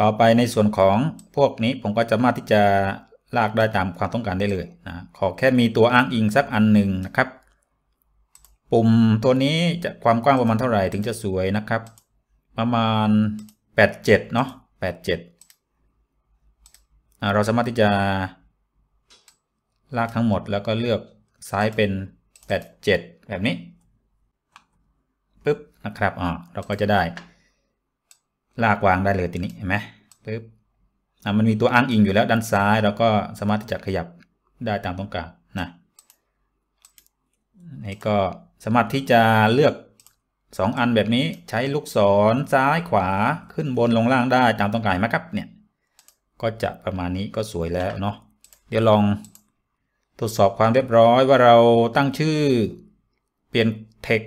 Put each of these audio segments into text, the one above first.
ต่อไปในส่วนของพวกนี้ผมก็จะมาที่จะลากได้ตามความต้องการได้เลยนะขอแค่มีตัวอ้างอิงสักอันหนึ่งนะครับ ปุ่มตัวนี้จะความกว้างประมาณเท่าไหร่ถึงจะสวยนะครับ ประมาณ 87เนาะ87เราสามารถที่จะลากทั้งหมดแล้วก็เลือกซ้ายเป็น 87 แบบนี้ปึ๊บนะครับอ่าเราก็จะได้ลากวางได้เลยทีนี้เห็นไหมปึ๊บอ่มันมีตัวอ้างอิงอยู่แล้วด้านซ้ายเราก็สามารถที่จะขยับได้ตามต้องการนะนี่ก็สามารถที่จะเลือก 2 อันแบบนี้ใช้ลูกศรซ้ายขวาขึ้นบนลงล่างได้ตามต้องการไหมครับเนี่ยก็จะประมาณนี้ก็สวยแล้วเนาะเดี๋ยวลองตรวจสอบความเรียบร้อยว่าเราตั้งชื่อเปลี่ยนเทค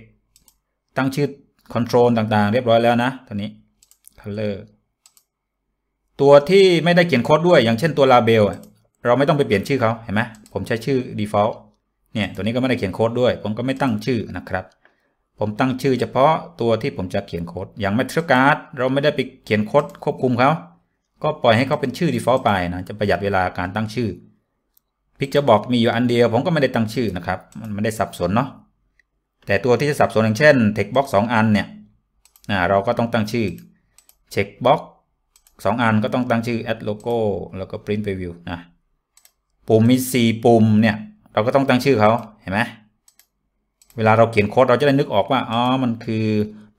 ตั้งชื่อคอนโทรลต่างๆ เรียบร้อยแล้วนะตอนนี้ color ตัวที่ไม่ได้เขียนโค้ดด้วย อย่างเช่นตัว label เราไม่ต้องไปเปลี่ยนชื่อเขาเห็นไหมผมใช้ชื่อ default เนี่ยตัวนี้ก็ไม่ได้เขียนโค้ดด้วย ผมก็ไม่ตั้งชื่อนะครับ ผมตั้งชื่อ เฉพาะตัวที่ผมจะเขียนโค้ดอย่าง m a t r i c a r d เราไม่ได้ไปเขียนโค้ดควบคุมเขาก็ปล่อยให้เขาเป็นชื่อ default ไปนะจะประหยัดเวลาการตั้งชื่อพิกจะบอกมีอยู่อันเดียวผมก็ไม่ได้ตั้งชื่อนะครับมันไม่ได้สับสนเนาะแต่ตัวที่จะสับสนอย่างเช่น text box 2อันเนี่ยเราก็ต้องตั้งชื่อเช็คบล็อกสองอันก็ต้องตั้งชื่อ add logo แล้วก็ print preview นะปุ่มมี 4 ปุ่มเนี่ย เราก็ต้องตั้งชื่อเขาเห็นไหมเวลาเราเขียนโค้ดเราจะได้นึกออกว่าอ๋อมันคือ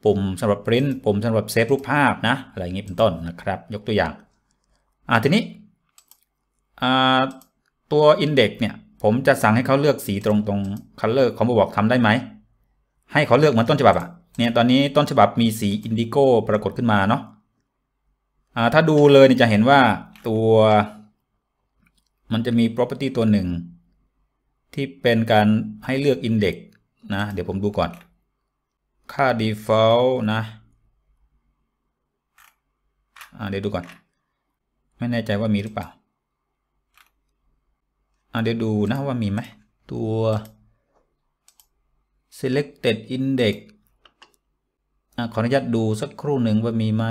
ปุ่มสำหรับ print ปุ่มสำหรับ save รูปภาพนะอะไรอย่างนี้เป็นต้นนะครับ ยกตัวอย่างอ่าทีนี้อ่าตัว index เนี่ย ผมจะสั่งให้เขาเลือกสีตรงตรง color เขาบอกทำได้ไหม ให้เขาเลือกเหมือนต้นฉบับอะเนี่ยตอนนี้ต้นฉบับมีสีอินดิโก้ปรากฏขึ้นมาเนาะถ้าดูเลยจะเห็นว่าตัวมันจะมี property ตัวหนึ่งที่เป็นการให้เลือก index นะเดี๋ยวผมดูก่อนค่า default นะเดี๋ยวดูก่อน ไม่แน่ใจว่ามีหรือเปล่า เดี๋ยวดูนะว่ามีไหมตัว selected index อขออนุญาตดูสักครู่หนึ่งว่ามีไหม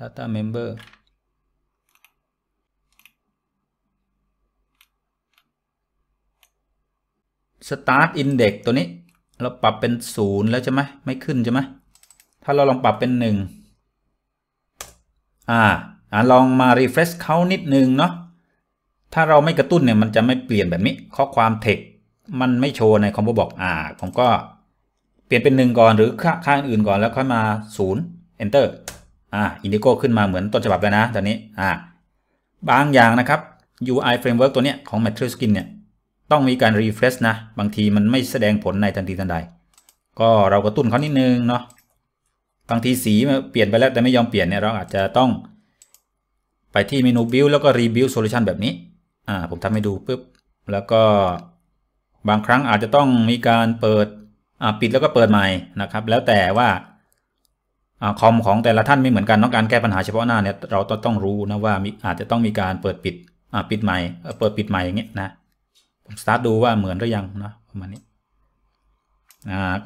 data member สตาร์ i อินเด็กตัวนี้เราปรับเป็นศูนย์แล้วใช่ไหมไม่ขึ้น ใช่ไหมถ้าเราลองปรับเป็นหนึ่งอ่าลองมา refresh เขานิดนึงเนาะถ้าเราไม่กระตุ้นเนี่ยมันจะไม่เปลี่ยนแบบนี้ข้อความเทคมันไม่โชว์ในคอมโบบอกอ่าผมก็เปลี่ยนเป็นหนึ่งก่อนหรือค่าค่าอื่นก่อนแล้วค่อยมาศูนย์ enter อ่าอินดิโก้ขึ้นมาเหมือนต้นฉบับแล้วนะตอนนี้อ่าบางอย่างนะครับ UI framework ตัวเนี้ยของ Matrix Skin เนี่ย ต้องมีการ refresh นะ บางทีมันไม่แสดงผลในทันทีทันใด ก็เรากระตุ้นเขานิดนึงเนาะบางที สีเปลี่ยนไปแล้ว แต่ไม่ยอมเปลี่ยนเนี่ยเราอาจจะต้อง ไปที่เมนู build แล้วก็ rebuild solution แบบนี้อ่าผมทำให้ดูปุ๊บแล้วก็ บางครั้งอาจจะต้องมีการเปิดปิดแล้วก็เปิดใหม่นะครับ แล้วแต่ว่าคอมของแต่ละท่านไม่เหมือนกันต้องการแก้ปัญหาเฉพาะหน้าเนี่ยเราต้องรู้นะว่าอาจจะต้องมีการเปิดปิดปิดใหม่เปิดปิดใหม่อย่างเงี้ยนะผมสตาร์ทดูว่าเหมือนหรือยังนะประมาณนี้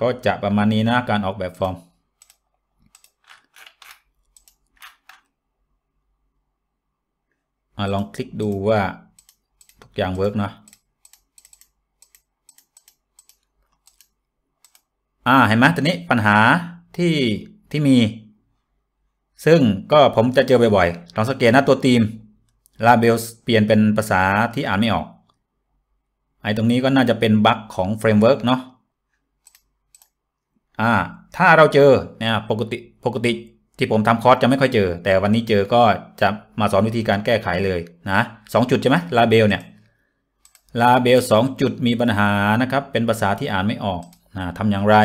ก็จะประมาณนี้นะการออกแบบฟอร์มลองคลิกดูว่า ทุกอย่างเวิร์กเนาะอ่าเห็นไหมตอนนี้ปัญหาที่ที่มี ซึ่งก็ผมจะเจอบ่อยๆลองสังเกตนะตัวทีมลาเบลเปลี่ยนเป็นภาษาที่อ่านไม่ออก ไอ้ตรงนี้ก็น่าจะเป็นบั๊กของเฟรมเวิร์กเนาะ อ่า ถ้าเราเจอเนี่ย ปกติ ปกติที่ผมทำคอร์สจะไม่ค่อยเจอ แต่วันนี้เจอก็จะมาสอนวิธีการแก้ไขเลยนะสองจุดใช่ไหมลาเบลเนี่ยลาเบลสองจุดมีปัญหานะครับ เป็นภาษาที่อ่านไม่ออกนะทำอย่างไร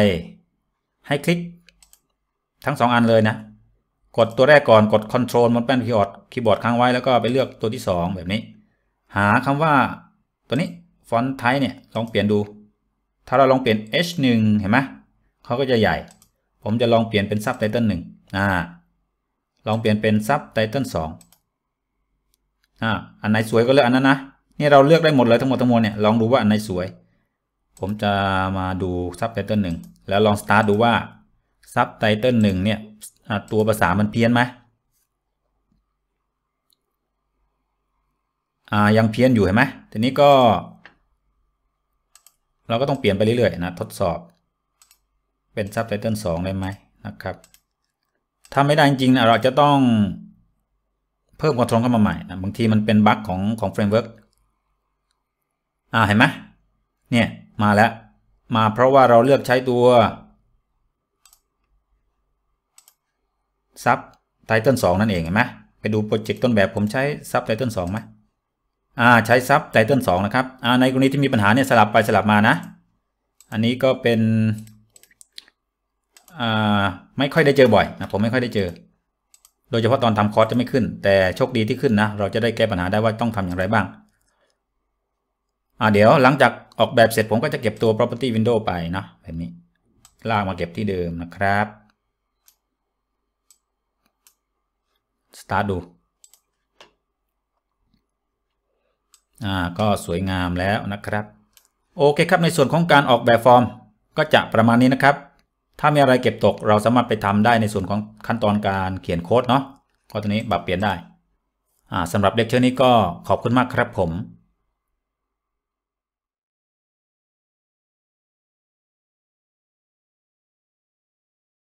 ให้คลิกทั้ง 2 อันเลยนะ กดตัวแรกก่อน กด Control บนแป้นคีย์บอร์ดคีย์บอร์ดค้างไว้แล้วก็ไปเลือกตัวที่ 2 แบบนี้ หาคำว่าตัวนี้ ฟอนต์ไทป์เนี่ยลองเปลี่ยนดู ถ้าเราลองเปลี่ยน H1 เห็นไหม เขาก็จะใหญ่ ผมจะลองเปลี่ยนเป็นซับไตเติลหนึ่งอ่าลองเปลี่ยนเป็นซับไตเติลสองอ่าอันไหนสวยก็เลือกอันนั้นนะนี่เราเลือกได้หมดเลยทั้งหมดทั้งมวลเนี่ย ลองดูว่าอันไหนสวย ผมจะมาดูซับไตเติลหนึ่งแล้วลองสตาร์ทดูว่าซับไตเติลหนึ่งเนี่ยตัวภาษามันเพี้ยนไหมยังเพี้ยนอยู่เห็นไหมทีนี้ก็ เราก็ต้อง เปลี่ยนไปเรื่อยๆนะ ทดสอบเป็นซับไตเติลสองได้ไหมนะครับ ถ้าไม่ได้ จริงนะเราจะต้องเพิ่มคอนโทรลเข้ามาใหม่นะบางที มันเป็นบั๊กของของเฟรมเวิร์กอ่าเห็นไหมเนี่ย มาแล้วมาเพราะว่าเราเลือกใช้ตัวซับไทเทิลสองนั่นเองเห็นไหมไปดูโปรเจกต์ต้นแบบผมใช้ซับไทเทิลสองไหมอ่าใช้ซับไทเทิลสองนะครับอ่าในกรณีที่มีปัญหาเนี่ยสลับไปสลับมานะ อันนี้ก็เป็นอ่าไม่ค่อยได้เจอบ่อยนะผมไม่ค่อยได้เจอ โดยเฉพาะตอนทำคอร์สจะไม่ขึ้น แต่โชคดีที่ขึ้นนะ เราจะได้แก้ปัญหาได้ว่าต้องทำอย่างไรบ้างอ่าเดี๋ยวหลังจากออกแบบเสร็จผมก็จะเก็บตัว property window ไปนะแบบนี้ลากมาเก็บที่เดิมนะครับสตาร์ทดูอ่า ก็สวยงามแล้วนะครับ โอเคครับ ในส่วนของการออกแบบฟอร์ม ก็จะประมาณนี้นะครับ ถ้ามีอะไรเก็บตก เราสามารถไปทำได้ในส่วนของขั้นตอนการเขียนโค้ดเนาะ ก็ตัวนี้ปรับเปลี่ยนได้ อ่าสำหรับเลคเชอร์นี้ก็ขอบคุณมากครับผม